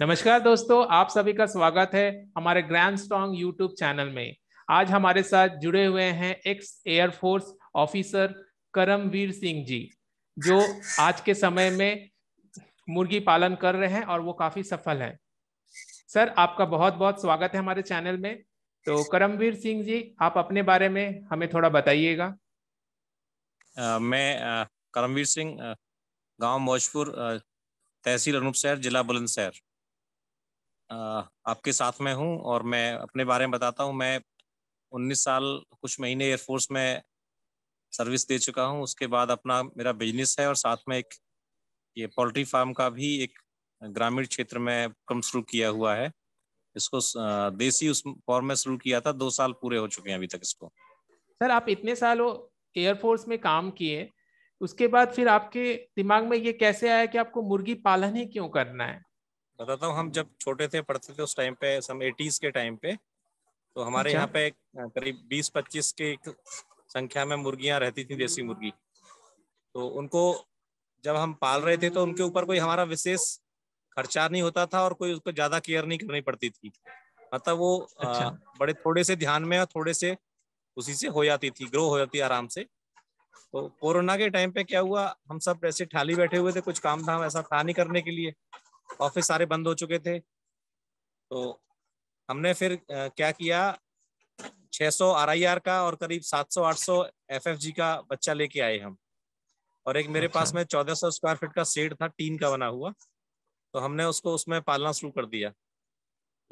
नमस्कार दोस्तों आप सभी का स्वागत है हमारे ग्रैंड स्ट्रॉन्ग यूट्यूब चैनल में आज हमारे साथ जुड़े हुए हैं ex air force officer Karamvir Singh ji जो आज के समय में मुर्गी पालन कर रहे हैं और वो काफी सफल हैं सर आपका बहुत बहुत स्वागत है हमारे चैनल में तो करमवीर सिंह जी आप अपने बारे में हमें थोड़ा बताइएगा मैं करमवीर सिंह गांव मोजपुर तहसील अनूपशहर जिला बुलंदशहर आपके साथ में हूँ और मैं अपने बारे में बताता हूँ मैं 19 साल कुछ महीने एयरफोर्स में सर्विस दे चुका हूँ उसके बाद अपना मेरा बिजनेस है और साथ में एक ये पोल्ट्री फार्म का भी एक ग्रामीण क्षेत्र में कम शुरू किया हुआ है इसको देसी उस फॉर्म में शुरू किया था दो साल पूरे हो चुके हैं अभी तक इसको सर आप इतने सालों एयरफोर्स में काम किए उसके बाद फिर आपके दिमाग में ये कैसे आया कि आपको मुर्गी पालन ही क्यों करना है बताता हूँ हम जब छोटे थे पढ़ते थे उस टाइम पे सम एटीज के टाइम पे तो हमारे अच्छा। यहाँ पे करीब बीस पच्चीस के संख्या में मुर्गियां रहती थी देसी मुर्गी तो उनको जब हम पाल रहे थे तो उनके ऊपर कोई हमारा विशेष खर्चा नहीं होता था और कोई उसको ज्यादा केयर नहीं करनी पड़ती थी मतलब वो अच्छा। आ, बड़े थोड़े से ध्यान में और थोड़े से उसी से हो जाती थी ग्रो हो जाती आराम से तो कोरोना के टाइम पे क्या हुआ हम सब ऐसे ठाली बैठे हुए थे कुछ काम धाम ऐसा था नहीं करने के लिए ऑफिस सारे बंद हो चुके थे तो हमने फिर क्या किया 600 सौ का और करीब 700-800 सौ एफएफजी का बच्चा लेके आए हम और एक मेरे पास अच्छा। में 1400 स्क्वायर फीट का सेड था टीन का बना हुआ तो हमने उसको उसमें पालना शुरू कर दिया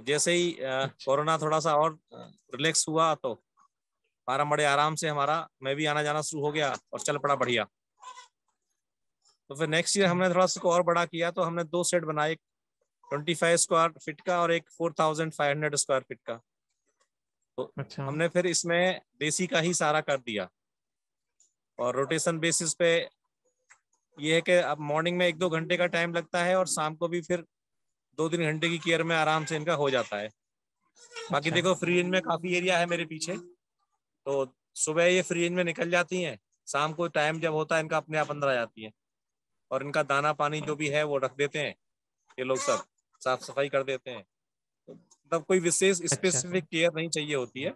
जैसे ही अच्छा। कोरोना थोड़ा सा और रिलैक्स हुआ तो बारह बड़े आराम से हमारा मैं भी आना जाना शुरू हो गया और चल पड़ा बढ़िया तो फिर नेक्स्ट ईयर हमने थोड़ा सा और बड़ा किया तो हमने दो सेट बनाए ट्वेंटी फाइव स्क्वायर फिट का और एक four thousand five hundred square feet का तो अच्छा। हमने फिर इसमें देसी का ही सारा कर दिया और रोटेशन बेसिस पे ये है कि अब मॉर्निंग में एक दो घंटे का टाइम लगता है और शाम को भी फिर दो तीन घंटे की केयर में आराम से इनका हो जाता है बाकी अच्छा। देखो फ्री रेंज में काफी एरिया है मेरे पीछे तो सुबह ये फ्री रेंज में निकल जाती है शाम को टाइम जब होता है इनका अपने आप अंदर आ जाती है और इनका दाना पानी जो भी है वो रख देते हैं ये लोग सब साफ सफाई कर देते हैं मतलब कोई विशेष स्पेसिफिक अच्छा। केयर नहीं चाहिए होती है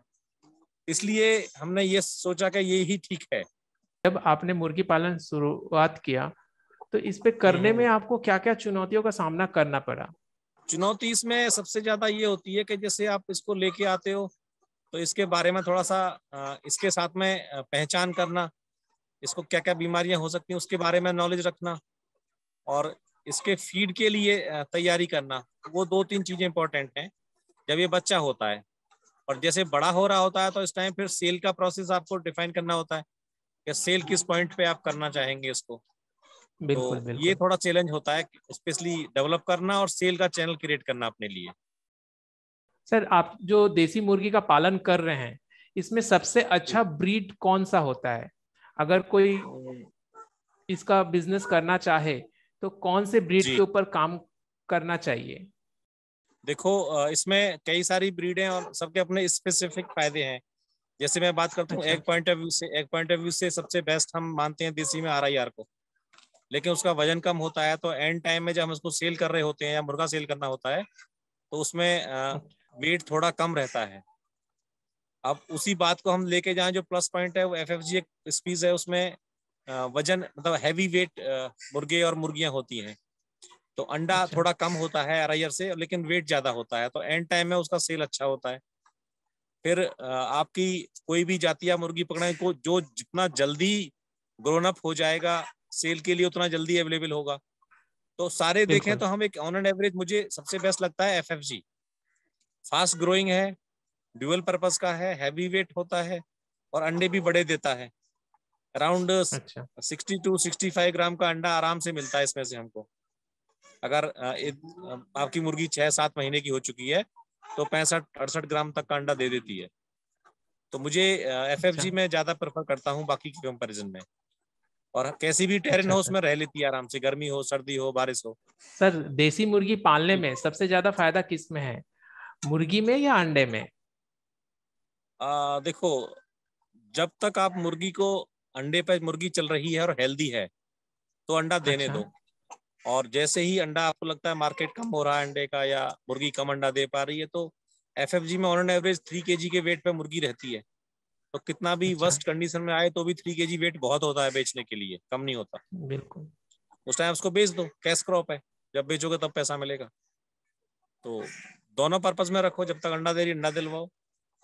इसलिए हमने ये सोचा कि ये ही ठीक है जब आपने मुर्गी पालन शुरुआत किया तो इस पे करने हम्म। में आपको क्या क्या चुनौतियों का सामना करना पड़ा चुनौती इसमें सबसे ज्यादा ये होती है कि जैसे आप इसको लेके आते हो तो इसके बारे में थोड़ा सा इसके साथ में पहचान करना इसको क्या क्या बीमारियां हो सकती हैं उसके बारे में नॉलेज रखना और इसके फीड के लिए तैयारी करना वो दो तीन चीजें इंपॉर्टेंट हैं जब ये बच्चा होता है और जैसे बड़ा हो रहा होता है तो इस टाइम फिर सेल का प्रोसेस आपको डिफाइन करना होता है कि सेल किस पॉइंट पे आप करना चाहेंगे इसको तो बिल्कुल, तो बिल्कुल। ये थोड़ा चैलेंज होता है स्पेशली डेवलप करना और सेल का चैनल क्रिएट करना अपने लिए सर आप जो देसी मुर्गी का पालन कर रहे हैं इसमें सबसे अच्छा ब्रीड कौन सा होता है अगर कोई हाँ। इसका बिजनेस करना चाहे तो कौन से ब्रीड के ऊपर काम करना चाहिए देखो इसमें कई सारी ब्रीड हैं और सबके अपने स्पेसिफिक फायदे हैं जैसे मैं बात करता हूँ अच्छा। एक पॉइंट ऑफ व्यू से एक पॉइंट ऑफ व्यू से सबसे बेस्ट हम मानते हैं देसी में आर को लेकिन उसका वजन कम होता है तो एंड टाइम में जब हम उसको सेल कर रहे होते हैं या मुर्गा सेल करना होता है तो उसमें वेट अच्छा। थोड़ा कम रहता है अब उसी बात को हम लेके जाएं जो प्लस पॉइंट है वो एफ एक स्पीज है उसमें वजन मतलब हैवी वेट मुर्गे और मुर्गियां होती हैं तो अंडा अच्छा। थोड़ा कम होता है अरायर से लेकिन वेट ज्यादा होता है तो एंड टाइम में उसका सेल अच्छा होता है फिर आपकी कोई भी जातिया मुर्गी पकड़ने को जो जितना जल्दी ग्रोन अप हो जाएगा सेल के लिए उतना जल्दी अवेलेबल होगा तो सारे देखें तो हम एक ऑन एंड एवरेज मुझे सबसे बेस्ट लगता है एफ फास्ट ग्रोइंग है ड्यूअल पर्पज का है हैवी वेट होता है और अंडे भी बड़े देता है around sixty two sixty five gram का अंडा आराम से मिलता है इसमें से हमको अगर आपकी मुर्गी छह सात महीने की हो चुकी है तो पैंसठ अड़सठ ग्राम तक का अंडा दे देती है तो मुझे एफ एफ जी में ज्यादा प्रेफर करता हूँ बाकी के कंपेरिजन में और कैसी भी टेरिन अच्छा, हो अच्छा। उसमें रह लेती है आराम से गर्मी हो सर्दी हो बारिश हो सर देसी मुर्गी पालने में सबसे ज्यादा फायदा किस में है मुर्गी में या अंडे में आ, देखो जब तक आप मुर्गी को अंडे पे मुर्गी चल रही है और हेल्दी है तो अंडा देने अच्छा। दो और जैसे ही अंडा आपको लगता है मार्केट कम हो रहा है अंडे का या मुर्गी कम अंडा दे पा रही है तो एफ में ऑन एन एवरेज थ्री के के वेट पे मुर्गी रहती है तो कितना भी अच्छा। वर्स्ट कंडीशन में आए तो भी थ्री के वेट बहुत होता है बेचने के लिए कम नहीं होता बिल्कुल उस टाइम उसको बेच दो कैश क्रॉप है जब बेचोगे तब पैसा मिलेगा तो दोनों पर्पज में रखो जब तक अंडा दे रही अंडा दिलवाओ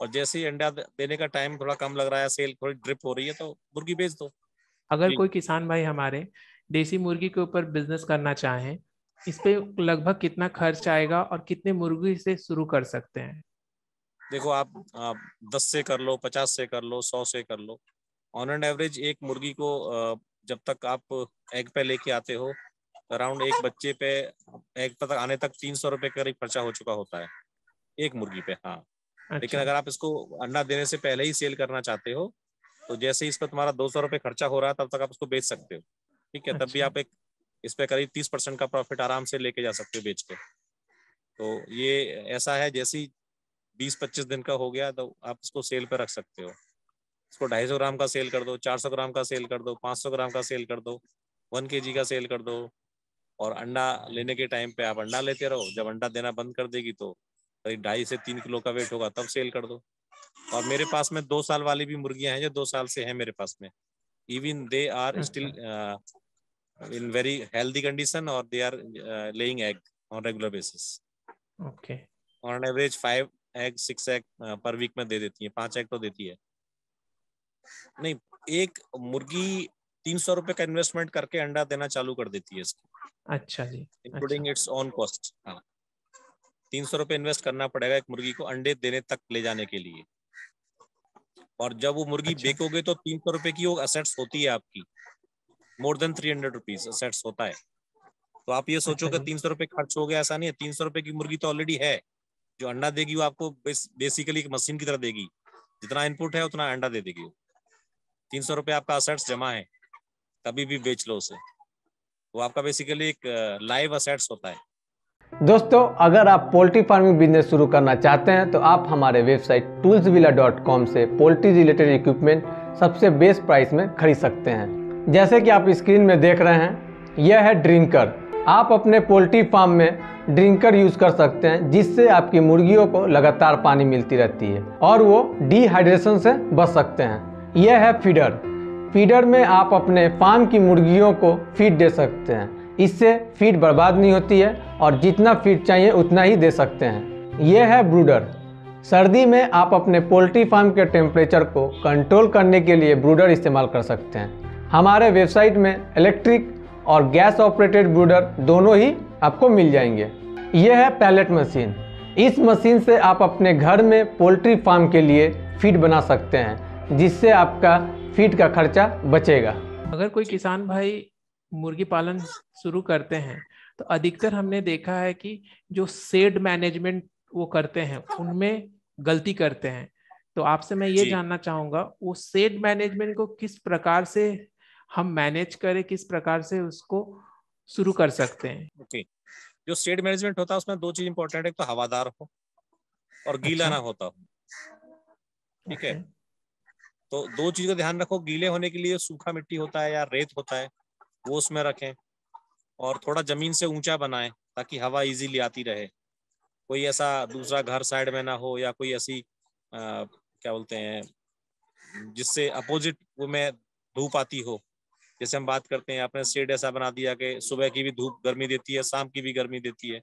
और जैसे ही अंडा देने का टाइम थोड़ा कम लग रहा है सेल थोड़ी ड्रिप हो रही है तो मुर्गी बेच दो अगर कोई किसान भाई हमारे देसी मुर्गी के ऊपर बिजनेस करना चाहें इस पे लगभग कितना खर्च आएगा और कितने मुर्गी से शुरू कर सकते हैं देखो आप, आप दस से कर लो पचास से कर लो सौ से कर लो ऑन एंड एवरेज एक मुर्गी को जब तक आप एग पे लेके आते हो अराउंड एक बच्चे पे एग तक आने तक तीन सौ रुपए करीब खर्चा हो चुका होता है एक मुर्गी पे हाँ अच्छा। लेकिन अगर आप इसको अंडा देने से पहले ही सेल करना चाहते हो तो जैसे ही इस पर तुम्हारा दो सौ रुपये खर्चा हो रहा है तब तक आप उसको बेच सकते हो ठीक है तब भी अच्छा। आप एक इस पर करीब तीस परसेंट का प्रॉफिट आराम से लेके जा सकते हो बेच के तो ये ऐसा है जैसे ही बीस पच्चीस दिन का हो गया तो आप इसको सेल पर रख सकते हो इसको ढाई सौ ग्राम का सेल कर दो चार सौ ग्राम का सेल कर दो पाँच सौ ग्राम का सेल कर दो वन के जी का सेल कर दो और अंडा लेने के टाइम पे आप अंडा लेते रहो जब अंडा देना बंद कर देगी तो ढाई से तीन किलो का वेट होगा तब सेल कर दो और मेरे पास में दो साल वाली भी मुर्गियां हैं जो दो साल से हैं मेरे पास में even they are still in very healthy condition और they are laying egg on regular basis okay on average five egg six egg per week में दे देती है पांच एग तो देती है नहीं एक मुर्गी तीन सौ रुपए का इन्वेस्टमेंट करके अंडा देना चालू कर देती है इसकी अच्छा जी इंक्लूडिंग इट्स ऑन कॉस्ट हाँ तीन सौ रुपए इन्वेस्ट करना पड़ेगा एक मुर्गी को अंडे देने तक ले जाने के लिए और जब वो मुर्गी अच्छा। बेचोगे तो तीन सौ रुपए की वो असेट्स होती है आपकी more than three hundred rupees assets होता है तो आप ये सोचोगे अच्छा। तीन सौ रुपए खर्च हो गया ऐसा नहीं है तीन सौ रुपए की मुर्गी तो ऑलरेडी है जो अंडा देगी वो आपको बेसिकली एक मशीन की तरह देगी जितना इनपुट है उतना अंडा दे देगी तीन सौ रुपए आपका असेट्स जमा है कभी भी बेच लो उसे वो आपका बेसिकली एक लाइव असेट्स होता है दोस्तों अगर आप पोल्ट्री फार्मिंग बिजनेस शुरू करना चाहते हैं तो आप हमारे वेबसाइट टूल्स से पोल्ट्री रिलेटेड इक्विपमेंट सबसे बेस्ट प्राइस में खरीद सकते हैं जैसे कि आप स्क्रीन में देख रहे हैं यह है ड्रिंकर आप अपने पोल्ट्री फार्म में ड्रिंकर यूज़ कर सकते हैं जिससे आपकी मुर्गियों को लगातार पानी मिलती रहती है और वो डिहाइड्रेशन से बच सकते हैं यह है फीडर फीडर में आप अपने फार्म की मुर्गियों को फीड दे सकते हैं इससे फीड बर्बाद नहीं होती है और जितना फीड चाहिए उतना ही दे सकते हैं ये है ब्रूडर सर्दी में आप अपने पोल्ट्री फार्म के टेम्परेचर को कंट्रोल करने के लिए ब्रूडर इस्तेमाल कर सकते हैं हमारे वेबसाइट में इलेक्ट्रिक और गैस ऑपरेटेड ब्रूडर दोनों ही आपको मिल जाएंगे ये है पैलेट मशीन इस मशीन से आप अपने घर में पोल्ट्री फार्म के लिए फीड बना सकते हैं जिससे आपका फीड का खर्चा बचेगा अगर कोई किसान भाई मुर्गी पालन शुरू करते हैं तो अधिकतर हमने देखा है कि जो सेड मैनेजमेंट वो करते हैं उनमें गलती करते हैं तो आपसे मैं ये जानना चाहूंगा वो सेड मैनेजमेंट को किस प्रकार से हम मैनेज करें किस प्रकार से उसको शुरू कर सकते हैं ओके जो सेड मैनेजमेंट होता है उसमें दो चीज इंपॉर्टेंट है तो हवादार हो और गीला अच्छा। ना होता हो ठीक है तो दो चीज का ध्यान रखो गीले होने के लिए सूखा मिट्टी होता है या रेत होता है वो उसमें रखें और थोड़ा जमीन से ऊंचा बनाएं ताकि हवा इजीली आती रहे कोई ऐसा दूसरा घर साइड में ना हो या कोई ऐसी आ, क्या बोलते हैं जिससे अपोजिट वो में धूप आती हो जैसे हम बात करते हैं आपने शेड ऐसा बना दिया कि सुबह की भी धूप गर्मी देती है शाम की भी गर्मी देती है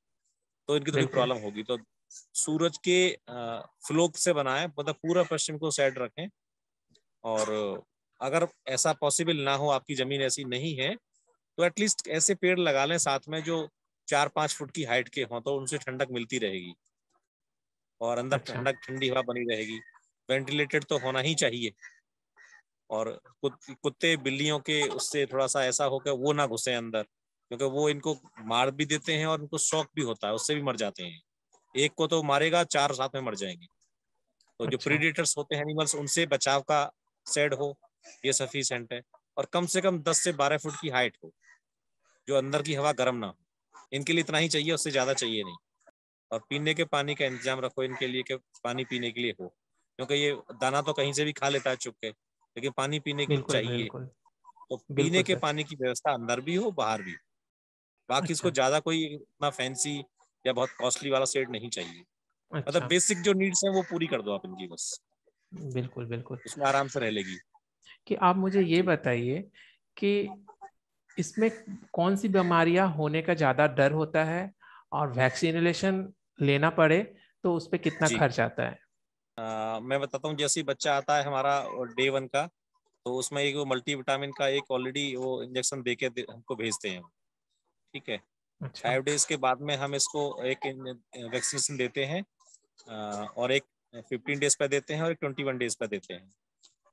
तो इनकी थोड़ी प्रॉब्लम होगी तो सूरज के फ्लोक से बनाए मतलब पूरा पश्चिम को साइड रखें और अगर ऐसा पॉसिबल ना हो आपकी जमीन ऐसी नहीं है तो एटलीस्ट ऐसे पेड़ लगा लें साथ में जो चार पांच फुट की हाइट के हों तो उनसे ठंडक मिलती रहेगी और अंदर अच्छा। ठंडक ठंडी हवा बनी रहेगी वेंटिलेटेड तो होना ही चाहिए और कुत्ते बिल्लियों के उससे थोड़ा सा ऐसा होकर वो ना घुसे अंदर क्योंकि वो इनको मार भी देते हैं और इनको शौक भी होता है उससे भी मर जाते हैं एक को तो मारेगा चार साथ में मर जाएंगे तो जो प्रीडेटर्स अच्छा। होते हैं एनिमल्स उनसे बचाव का सेड हो ये सफिशेंट है और कम से कम दस से बारह फुट की हाइट हो जो अंदर की हवा गर्म ना हो इनके लिए इतना ही चाहिए उससे ज्यादा चाहिए नहीं और पीने के पानी का इंतजाम रखो इनके लिए कि पानी पीने के लिए हो क्योंकि ये दाना तो कहीं से भी खा लेता है चुप के लेकिन पानी पीने के लिए चाहिए तो पीने के पानी की व्यवस्था अंदर भी हो बाहर भी बाकी इसको अच्छा। ज्यादा कोई इतना फैंसी या बहुत कॉस्टली वाला सेट नहीं चाहिए मतलब अच्छा। मतलब बेसिक जो नीड्स हैं वो पूरी कर दो आप इनकी बस बिल्कुल बिल्कुल इसमें आराम से रह लेगी कि आप मुझे ये बताइए कि इसमें कौन सी बीमारियां होने का ज़्यादा डर होता है और वैक्सीनेशन लेना पड़े तो उस पर कितना खर्च आता है आ, मैं बताता हूँ जैसे बच्चा आता है हमारा डे वन का तो उसमें एक विटामिन का एक ऑलरेडी वो इंजेक्शन दे के हमको भेजते हैं ठीक है फाइव अच्छा। डेज के बाद में हम इसको एक वैक्सीनेशन देते हैं और एक फिफ्टीन डेज पर देते हैं और एक ट्वेंटी वन डेज पर देते हैं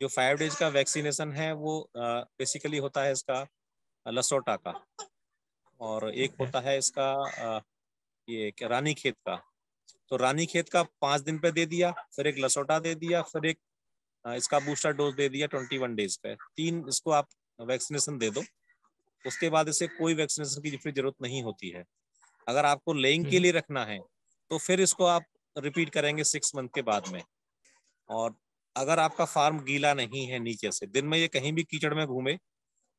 जो फाइव डेज का वैक्सीनेशन है वो बेसिकली होता है इसका लसोटा का और एक होता है इसका ये रानी खेत का तो रानी खेत का पांच दिन पे दे दिया फिर एक लसोटा दे दिया फिर एक इसका बूस्टर डोज दे दिया ट्वेंटी वन डेज पे तीन इसको आप वैक्सीनेशन दे दो उसके बाद इसे कोई वैक्सीनेशन की फिर जरूरत नहीं होती है अगर आपको लेइंग के हम्म। लिए रखना है तो फिर इसको आप रिपीट करेंगे सिक्स मंथ के बाद में और अगर आपका फार्म गीला नहीं है नीचे से दिन में ये कहीं भी कीचड़ में घूमे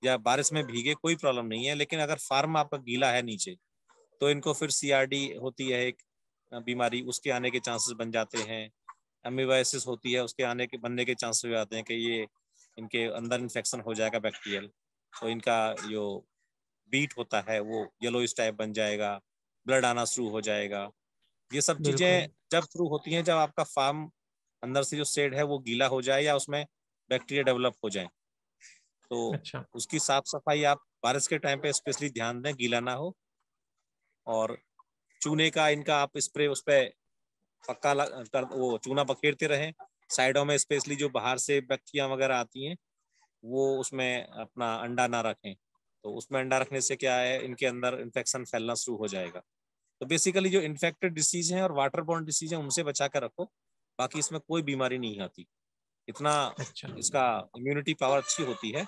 या बारिश में भीगे कोई प्रॉब्लम नहीं है लेकिन अगर फार्म आपका गीला है नीचे तो इनको फिर सीआरडी होती है एक बीमारी उसके आने के चांसेस बन जाते हैं एमिवाइसिस होती है उसके आने के बनने के चांसेस हो जाते हैं कि ये इनके अंदर इन्फेक्शन हो जाएगा बैक्टीरियल तो इनका जो बीट होता है वो येलो टाइप बन जाएगा ब्लड आना शुरू हो जाएगा ये सब चीजें जब शुरू होती हैं जब आपका फार्म अंदर से जो सेड है वो गीला हो जाए या उसमें बैक्टीरिया डेवलप हो जाए तो अच्छा। उसकी साफ सफाई आप बारिश के टाइम पे स्पेशली ध्यान दें गीला ना हो और चूने का इनका आप स्प्रे उस पर पक्का कर वो चूना बखेरते रहें साइडों में स्पेशली जो बाहर से बक्तियां वगैरह आती हैं वो उसमें अपना अंडा ना रखें तो उसमें अंडा रखने से क्या है इनके अंदर इन्फेक्शन फैलना शुरू हो जाएगा तो बेसिकली जो इन्फेक्टेड डिसीज है और वाटर बॉन्ड डिसीज है उनसे बचा कर रखो बाकी इसमें कोई बीमारी नहीं आती इतना अच्छा। इसका इम्यूनिटी पावर अच्छी होती है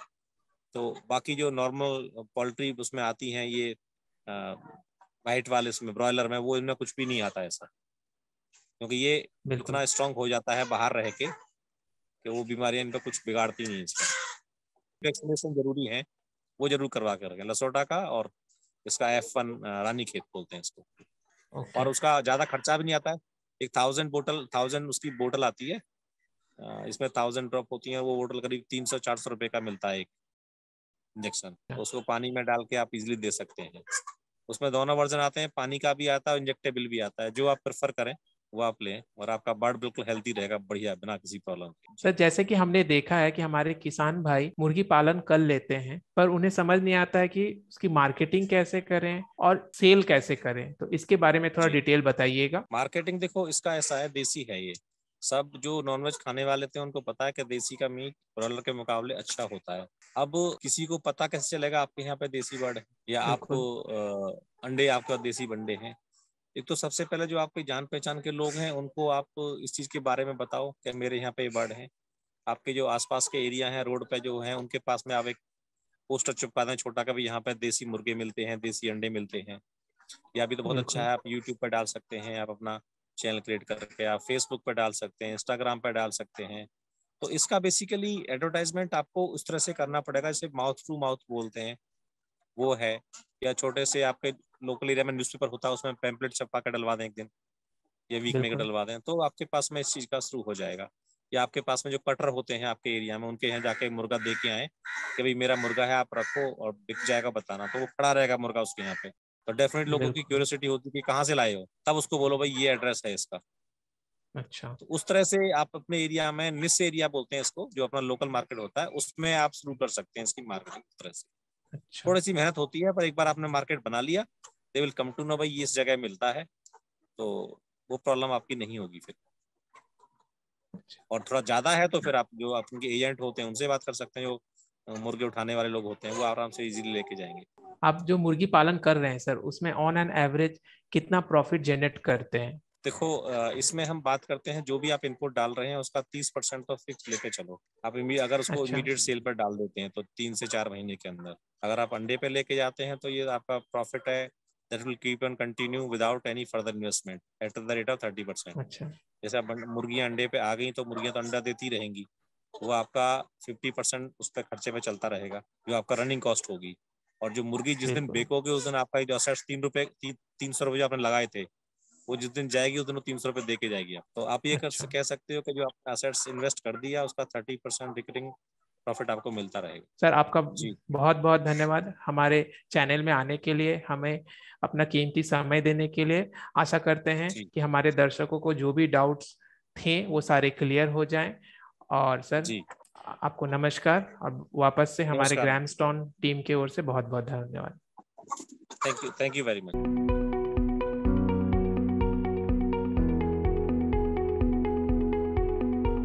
तो बाकी जो नॉर्मल पोल्ट्री उसमें आती हैं ये वाइट वाले इसमें ब्रॉयलर में वो इनमें कुछ भी नहीं आता ऐसा क्योंकि ये इतना स्ट्रांग हो जाता है बाहर रह के कि वो बीमारियां इन पर कुछ बिगाड़ती नहीं इसमें वैक्सीनेशन जरूरी है वो जरूर करवा के रखें लसोटा का और इसका एफ वन रानी खेत बोलते हैं इसको okay. और उसका ज्यादा खर्चा भी नहीं आता है एक थाउजेंड बोटल थाउजेंड उसकी बोटल आती है इसमें थाउजेंड ड्रॉप होती है वो बोटल करीब तीन सौ चार सौ रुपए का मिलता है एक इंजेक्शन अच्छा। तो उसको पानी में डाल के आप इजिली दे सकते हैं उसमें दोनों वर्जन आते हैं पानी का भी आता है इंजेक्टेबल भी आता है जो आप प्रेफर करें वो आप लें और आपका बर्ड बिल्कुल हेल्थी रहेगा बढ़िया बिना किसी प्रॉब्लम के सर जैसे कि हमने देखा है कि हमारे किसान भाई मुर्गी पालन कर लेते हैं पर उन्हें समझ नहीं आता है कि उसकी मार्केटिंग कैसे करें और सेल कैसे करें तो इसके बारे में थोड़ा डिटेल बताइएगा मार्केटिंग देखो इसका ऐसा है देसी है ये सब जो नॉनवेज खाने वाले थे उनको पता है कि देसी का मीट ब्रॉयलर के मुकाबले अच्छा होता है अब किसी को पता कैसे चलेगा आपके यहाँ पे देसी बर्ड या आपको आ, अंडे आपके देसी बंडे हैं एक तो सबसे पहले जो आपके जान पहचान के लोग हैं उनको आप इस चीज के बारे में बताओ कि मेरे यहाँ पे बर्ड है आपके जो आसपास के एरिया है रोड पे जो है उनके पास में आप एक पोस्टर चुपका दें छोटा का भी यहाँ पे देसी मुर्गे मिलते हैं देसी अंडे मिलते हैं या भी तो बहुत अच्छा है आप यूट्यूब पर डाल सकते हैं आप अपना चैनल क्रिएट करके आप फेसबुक पर डाल सकते हैं इंस्टाग्राम पर डाल सकते हैं तो इसका बेसिकली एडवर्टाइजमेंट आपको उस तरह से करना पड़ेगा जैसे माउथ टू माउथ बोलते हैं वो है या छोटे से आपके लोकल एरिया में न्यूज़पेपर होता है उसमें पैम्पलेट छपा कर डलवा दें एक दिन या वीक में डलवा दें तो आपके पास में इस चीज़ का शुरू हो जाएगा या आपके पास में जो कटर होते हैं आपके एरिया में उनके यहाँ जाके मुर्गा दे के आए कि भाई मेरा मुर्गा है आप रखो और बिक जाएगा बताना तो वो खड़ा रहेगा मुर्गा उसके यहाँ पे तो डेफिनेट लोगों की क्यूरियोसिटी होती है कि कहाँ से लाए हो तब उसको बोलो भाई ये एड्रेस है इसका अच्छा तो उस तरह से आप अपने एरिया में निस एरिया बोलते हैं इसको जो अपना लोकल मार्केट होता है उसमें आप शुरू कर सकते हैं इसकी मार्केटिंग उस तरह से अच्छा। थोड़ी सी मेहनत होती है पर एक बार आपने मार्केट बना लिया they will come to know भाई ये इस जगह मिलता है तो वो प्रॉब्लम आपकी नहीं होगी फिर अच्छा। और थोड़ा ज्यादा है तो फिर आप जो आपके एजेंट होते हैं उनसे बात कर सकते हैं जो मुर्गे उठाने वाले लोग होते हैं वो आराम से इजीली लेके जाएंगे आप जो मुर्गी पालन कर रहे हैं सर उसमें ऑन एन एवरेज कितना प्रॉफिट जनरेट करते हैं देखो इसमें हम बात करते हैं जो भी आप इनपुट डाल रहे हैं उसका तीस परसेंट तो फिक्स लेके चलो आप अगर उसको अच्छा। इमीडिएट सेल पर डाल देते हैं तो तीन से चार महीने के अंदर अगर आप अंडे पे लेके जाते हैं तो ये आपका प्रॉफिट है that will keep on continue without any further investment at the rate of thirty percent जैसे आप अं, मुर्गियां अंडे पे आ गई तो मुर्गियां तो अंडा देती रहेंगी वो आपका फिफ्टी परसेंट उस पर खर्चे पे चलता रहेगा जो आपका रनिंग कॉस्ट होगी और जो मुर्गी जिस दिन बेकोगे उस दिन आपका जो असठ तीन रुपए ती, तीन सौ रुपए जो आपने लगाए थे वो जिस दिन जाएगी उस दिन वो तीन सौ रुपए दे के जाएगी आप तो आप ये कर अच्छा। कह सकते हो कि जो आपने असेट्स इन्वेस्ट कर दिया उसका थर्टी परसेंट रिकरिंग प्रॉफिट आपको मिलता रहेगा सर आपका बहुत बहुत धन्यवाद हमारे चैनल में आने के लिए हमें अपना कीमती समय देने के लिए आशा करते हैं कि हमारे दर्शकों को जो भी डाउट्स थे वो सारे क्लियर हो जाएं और सर जी. आपको नमस्कार और वापस से हमारे स्टोन टीम की ओर से बहुत बहुत धन्यवाद thank you thank you very much